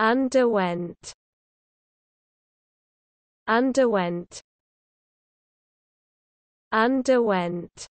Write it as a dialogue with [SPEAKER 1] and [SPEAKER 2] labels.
[SPEAKER 1] underwent underwent underwent